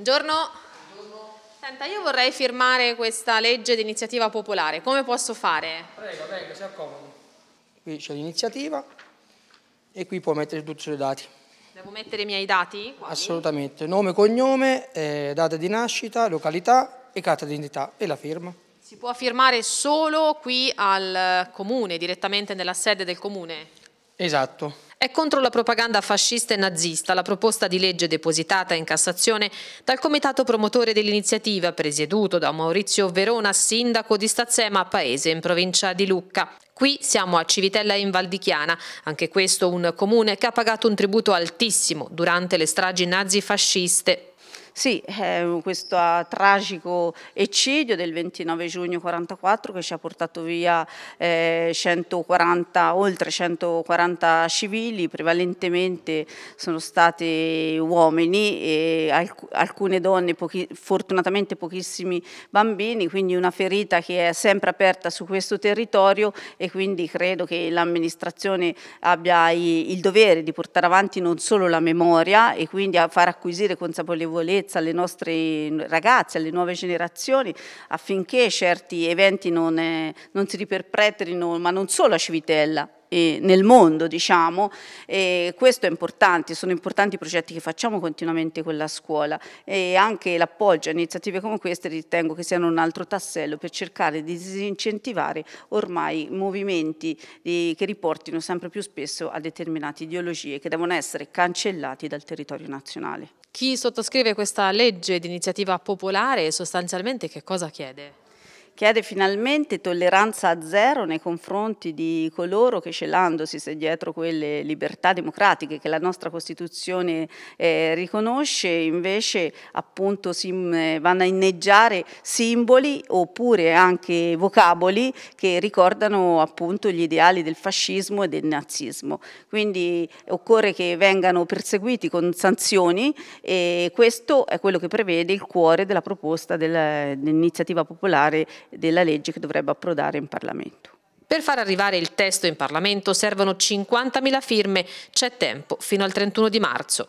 Buongiorno. Buongiorno. Senta, io vorrei firmare questa legge di iniziativa popolare, come posso fare? Prego, prego, si accomodi. Qui c'è l'iniziativa e qui può mettere tutti i suoi dati. Devo mettere i miei dati? Quali? Assolutamente, nome, cognome, eh, data di nascita, località e carta d'identità e la firma. Si può firmare solo qui al comune, direttamente nella sede del comune? Esatto. È contro la propaganda fascista e nazista la proposta di legge depositata in Cassazione dal comitato promotore dell'iniziativa presieduto da Maurizio Verona, sindaco di Stazzema, paese in provincia di Lucca. Qui siamo a Civitella in Valdichiana, anche questo un comune che ha pagato un tributo altissimo durante le stragi nazifasciste sì, eh, questo ah, tragico eccidio del 29 giugno 1944 che ci ha portato via eh, 140, oltre 140 civili, prevalentemente sono stati uomini e alc alcune donne, pochi fortunatamente pochissimi bambini, quindi una ferita che è sempre aperta su questo territorio e quindi credo che l'amministrazione abbia il dovere di portare avanti non solo la memoria e quindi a far acquisire consapevolezza consapevolezza alle nostre ragazze, alle nuove generazioni, affinché certi eventi non, eh, non si riperpetrino, ma non solo a Civitella, eh, nel mondo, diciamo, e questo è importante, sono importanti i progetti che facciamo continuamente con la scuola e anche l'appoggio a iniziative come queste ritengo che siano un altro tassello per cercare di disincentivare ormai movimenti che riportino sempre più spesso a determinate ideologie che devono essere cancellati dal territorio nazionale. Chi sottoscrive questa legge di iniziativa popolare sostanzialmente che cosa chiede? chiede finalmente tolleranza zero nei confronti di coloro che celandosi se dietro quelle libertà democratiche che la nostra Costituzione eh, riconosce invece appunto si, mh, mm, eh, vanno a inneggiare simboli oppure anche vocaboli che ricordano appunto gli ideali del fascismo e del nazismo. Quindi occorre che vengano perseguiti con sanzioni e questo è quello che prevede il cuore della proposta eh, dell'iniziativa popolare della legge che dovrebbe approdare in Parlamento. Per far arrivare il testo in Parlamento servono 50.000 firme, c'è tempo fino al 31 di marzo.